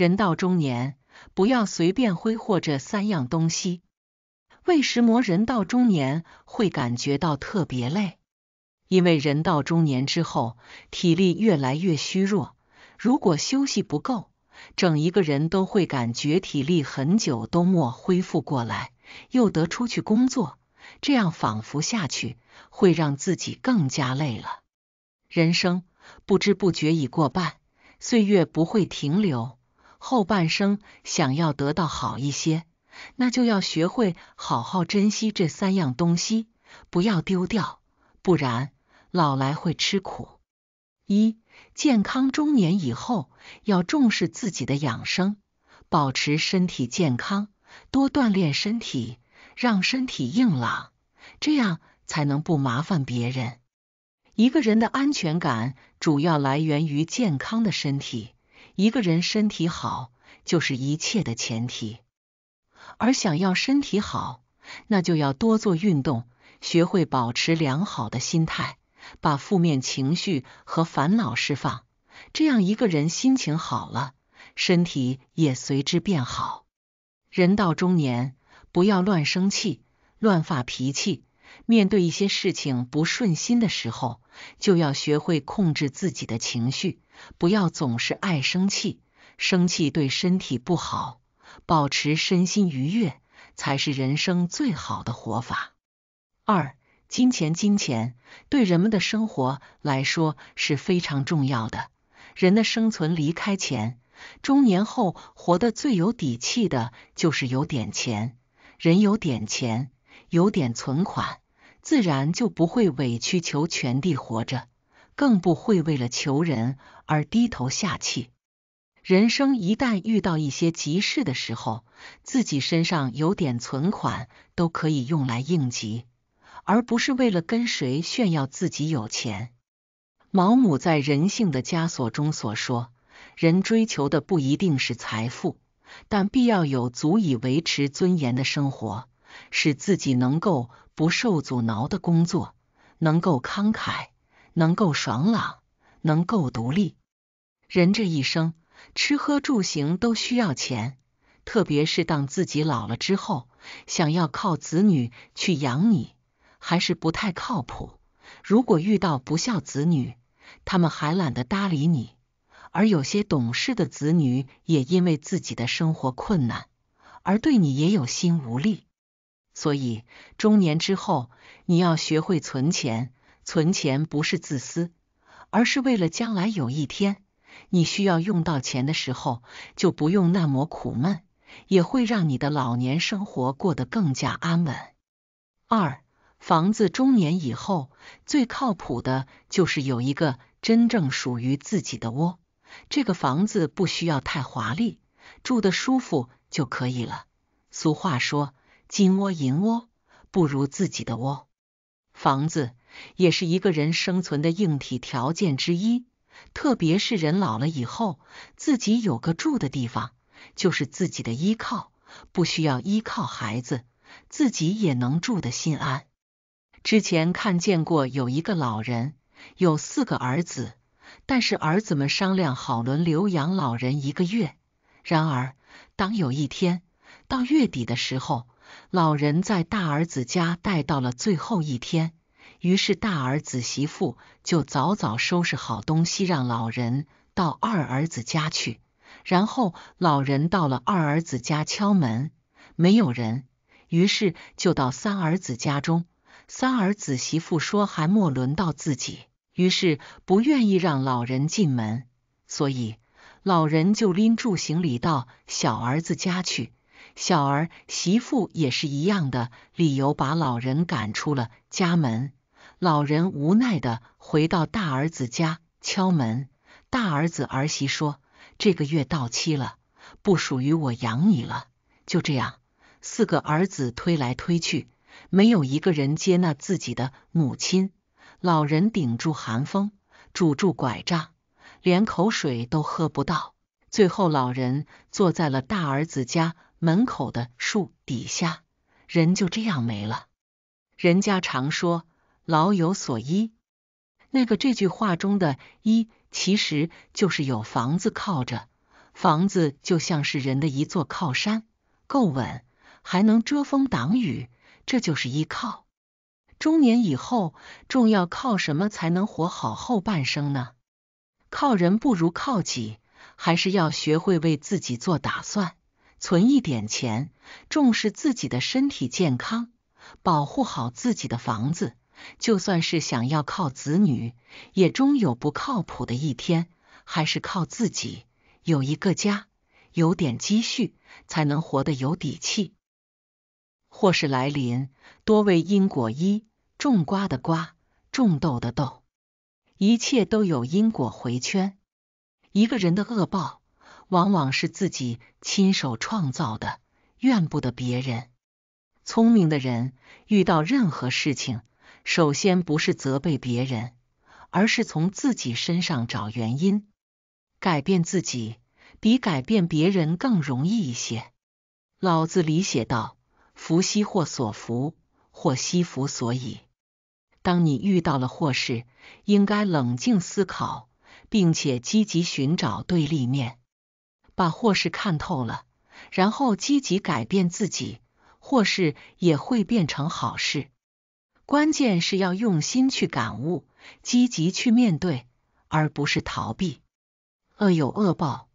人到中年，不要随便挥霍这三样东西。为什么人到中年会感觉到特别累？因为人到中年之后，体力越来越虚弱，如果休息不够，整一个人都会感觉体力很久都没恢复过来，又得出去工作，这样仿佛下去，会让自己更加累了。人生不知不觉已过半，岁月不会停留。后半生想要得到好一些，那就要学会好好珍惜这三样东西，不要丢掉，不然老来会吃苦。一、健康中年以后要重视自己的养生，保持身体健康，多锻炼身体，让身体硬朗，这样才能不麻烦别人。一个人的安全感主要来源于健康的身体。一个人身体好就是一切的前提，而想要身体好，那就要多做运动，学会保持良好的心态，把负面情绪和烦恼释放。这样一个人心情好了，身体也随之变好。人到中年，不要乱生气、乱发脾气。面对一些事情不顺心的时候，就要学会控制自己的情绪。不要总是爱生气，生气对身体不好，保持身心愉悦才是人生最好的活法。二，金钱，金钱对人们的生活来说是非常重要的。人的生存离开钱，中年后活得最有底气的就是有点钱。人有点钱，有点存款，自然就不会委曲求全地活着。更不会为了求人而低头下气。人生一旦遇到一些急事的时候，自己身上有点存款都可以用来应急，而不是为了跟谁炫耀自己有钱。毛姆在《人性的枷锁》中所说：“人追求的不一定是财富，但必要有足以维持尊严的生活，使自己能够不受阻挠的工作，能够慷慨。”能够爽朗，能够独立。人这一生，吃喝住行都需要钱，特别是当自己老了之后，想要靠子女去养你，还是不太靠谱。如果遇到不孝子女，他们还懒得搭理你；而有些懂事的子女，也因为自己的生活困难，而对你也有心无力。所以，中年之后，你要学会存钱。存钱不是自私，而是为了将来有一天你需要用到钱的时候，就不用那么苦闷，也会让你的老年生活过得更加安稳。二房子中年以后最靠谱的，就是有一个真正属于自己的窝。这个房子不需要太华丽，住的舒服就可以了。俗话说，金窝银窝不如自己的窝，房子。也是一个人生存的硬体条件之一，特别是人老了以后，自己有个住的地方，就是自己的依靠，不需要依靠孩子，自己也能住得心安。之前看见过有一个老人有四个儿子，但是儿子们商量好轮流养老人一个月。然而，当有一天到月底的时候，老人在大儿子家待到了最后一天。于是大儿子媳妇就早早收拾好东西，让老人到二儿子家去。然后老人到了二儿子家敲门，没有人，于是就到三儿子家中。三儿子媳妇说还莫轮到自己，于是不愿意让老人进门，所以老人就拎住行李到小儿子家去。小儿媳妇也是一样的理由，把老人赶出了家门。老人无奈的回到大儿子家敲门，大儿子儿媳说：“这个月到期了，不属于我养你了。”就这样，四个儿子推来推去，没有一个人接纳自己的母亲。老人顶住寒风，拄住拐杖，连口水都喝不到。最后，老人坐在了大儿子家门口的树底下，人就这样没了。人家常说。老有所依，那个这句话中的“依”，其实就是有房子靠着。房子就像是人的一座靠山，够稳，还能遮风挡雨，这就是依靠。中年以后，重要靠什么才能活好后半生呢？靠人不如靠己，还是要学会为自己做打算，存一点钱，重视自己的身体健康，保护好自己的房子。就算是想要靠子女，也终有不靠谱的一天。还是靠自己，有一个家，有点积蓄，才能活得有底气。祸事来临，多为因果一。种瓜的瓜，种豆的豆，一切都有因果回圈。一个人的恶报，往往是自己亲手创造的，怨不得别人。聪明的人遇到任何事情。首先不是责备别人，而是从自己身上找原因，改变自己比改变别人更容易一些。老子里写道：“福兮祸所伏，祸兮福所倚。”当你遇到了祸事，应该冷静思考，并且积极寻找对立面，把祸事看透了，然后积极改变自己，祸事也会变成好事。关键是要用心去感悟，积极去面对，而不是逃避。恶有恶报。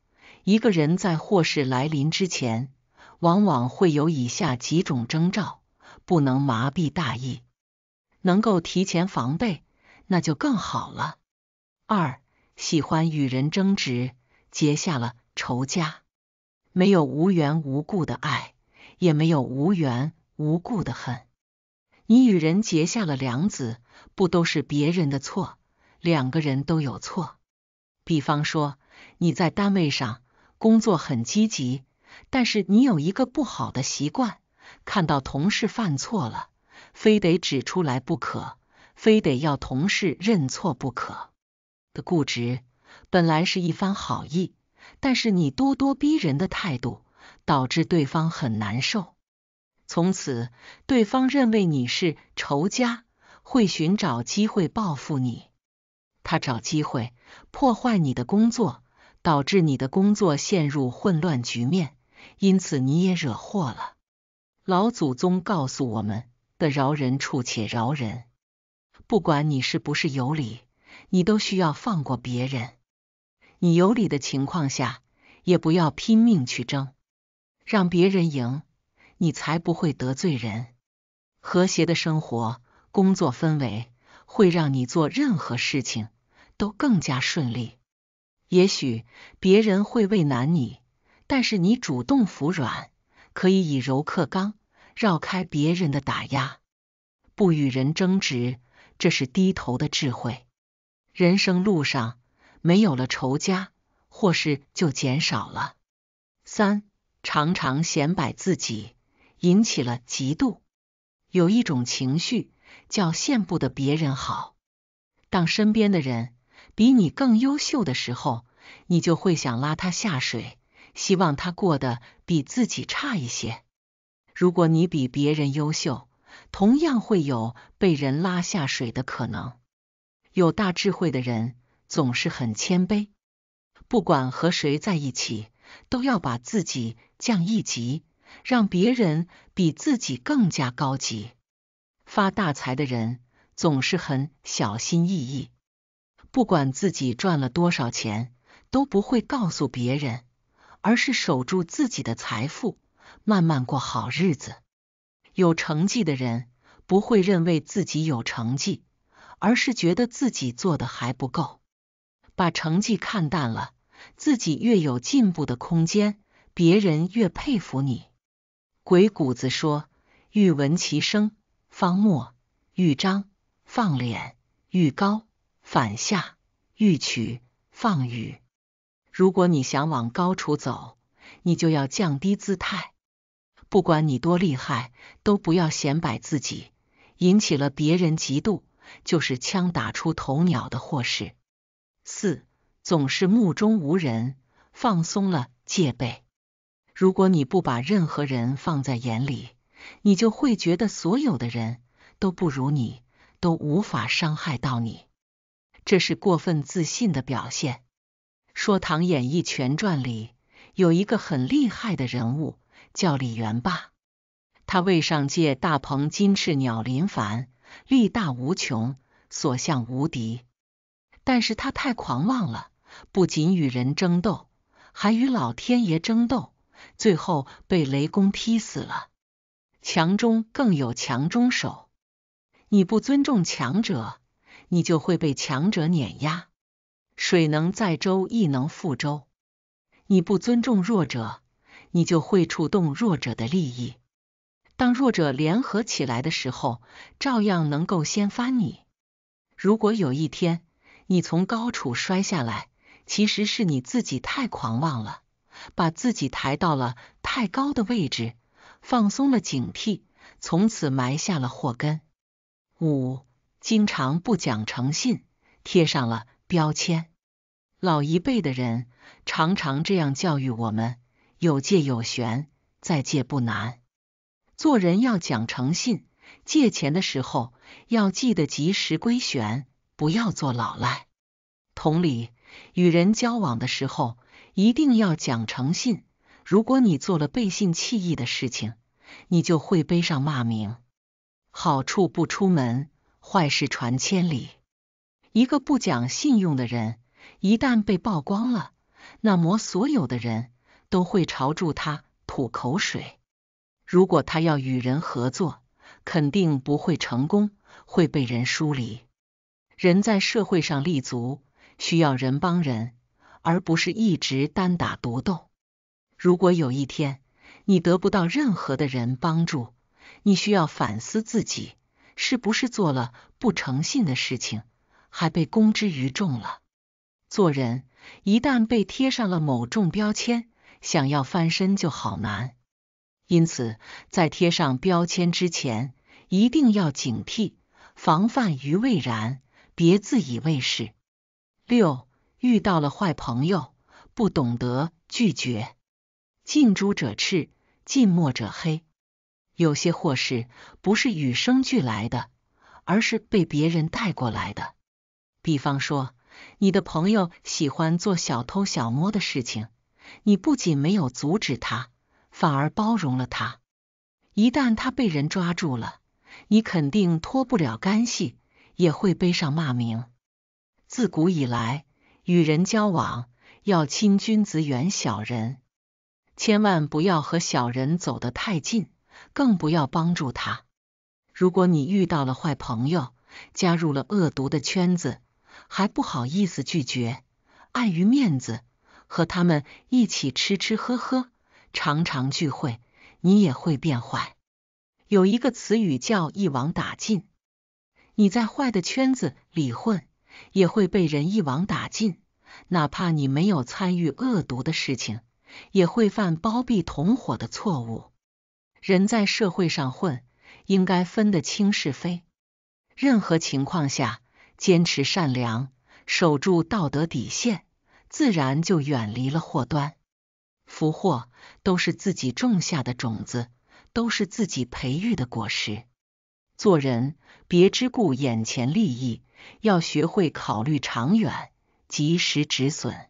一个人在祸事来临之前，往往会有以下几种征兆，不能麻痹大意，能够提前防备，那就更好了。二，喜欢与人争执，结下了仇家。没有无缘无故的爱，也没有无缘无故的恨。你与人结下了梁子，不都是别人的错？两个人都有错。比方说，你在单位上工作很积极，但是你有一个不好的习惯，看到同事犯错了，非得指出来不可，非得要同事认错不可的固执，本来是一番好意，但是你咄咄逼人的态度，导致对方很难受。从此，对方认为你是仇家，会寻找机会报复你。他找机会破坏你的工作，导致你的工作陷入混乱局面，因此你也惹祸了。老祖宗告诉我们的：饶人处且饶人，不管你是不是有理，你都需要放过别人。你有理的情况下，也不要拼命去争，让别人赢。你才不会得罪人。和谐的生活、工作氛围会让你做任何事情都更加顺利。也许别人会为难你，但是你主动服软，可以以柔克刚，绕开别人的打压，不与人争执，这是低头的智慧。人生路上，没有了仇家，祸事就减少了。三常常显摆自己。引起了嫉妒，有一种情绪叫羡慕的别人好。当身边的人比你更优秀的时候，你就会想拉他下水，希望他过得比自己差一些。如果你比别人优秀，同样会有被人拉下水的可能。有大智慧的人总是很谦卑，不管和谁在一起，都要把自己降一级。让别人比自己更加高级。发大财的人总是很小心翼翼，不管自己赚了多少钱，都不会告诉别人，而是守住自己的财富，慢慢过好日子。有成绩的人不会认为自己有成绩，而是觉得自己做的还不够，把成绩看淡了，自己越有进步的空间，别人越佩服你。鬼谷子说：“欲闻其声，方莫；欲张，放脸；欲高，反下；欲取，放羽。”如果你想往高处走，你就要降低姿态。不管你多厉害，都不要显摆自己，引起了别人嫉妒，就是枪打出头鸟的祸事。四，总是目中无人，放松了戒备。如果你不把任何人放在眼里，你就会觉得所有的人都不如你，都无法伤害到你。这是过分自信的表现。《说唐演义全传》里有一个很厉害的人物叫李元霸，他为上界大鹏金翅鸟林凡，力大无穷，所向无敌。但是他太狂妄了，不仅与人争斗，还与老天爷争斗。最后被雷公劈死了。强中更有强中手，你不尊重强者，你就会被强者碾压。水能载舟，亦能覆舟。你不尊重弱者，你就会触动弱者的利益。当弱者联合起来的时候，照样能够掀翻你。如果有一天你从高处摔下来，其实是你自己太狂妄了。把自己抬到了太高的位置，放松了警惕，从此埋下了祸根。五、经常不讲诚信，贴上了标签。老一辈的人常常这样教育我们：有借有还，再借不难。做人要讲诚信，借钱的时候要记得及时归还，不要做老赖。同理，与人交往的时候。一定要讲诚信。如果你做了背信弃义的事情，你就会背上骂名。好处不出门，坏事传千里。一个不讲信用的人，一旦被曝光了，那么所有的人都会朝住他吐口水。如果他要与人合作，肯定不会成功，会被人疏离。人在社会上立足，需要人帮人。而不是一直单打独斗。如果有一天你得不到任何的人帮助，你需要反思自己是不是做了不诚信的事情，还被公之于众了。做人一旦被贴上了某种标签，想要翻身就好难。因此，在贴上标签之前，一定要警惕，防范于未然，别自以为是。六。遇到了坏朋友，不懂得拒绝，近朱者赤，近墨者黑。有些祸事不是与生俱来的，而是被别人带过来的。比方说，你的朋友喜欢做小偷小摸的事情，你不仅没有阻止他，反而包容了他。一旦他被人抓住了，你肯定脱不了干系，也会背上骂名。自古以来。与人交往，要亲君子，远小人，千万不要和小人走得太近，更不要帮助他。如果你遇到了坏朋友，加入了恶毒的圈子，还不好意思拒绝，碍于面子，和他们一起吃吃喝喝，常常聚会，你也会变坏。有一个词语叫“一网打尽”，你在坏的圈子里混。也会被人一网打尽，哪怕你没有参与恶毒的事情，也会犯包庇同伙的错误。人在社会上混，应该分得清是非。任何情况下，坚持善良，守住道德底线，自然就远离了祸端。福祸都是自己种下的种子，都是自己培育的果实。做人，别只顾眼前利益。要学会考虑长远，及时止损。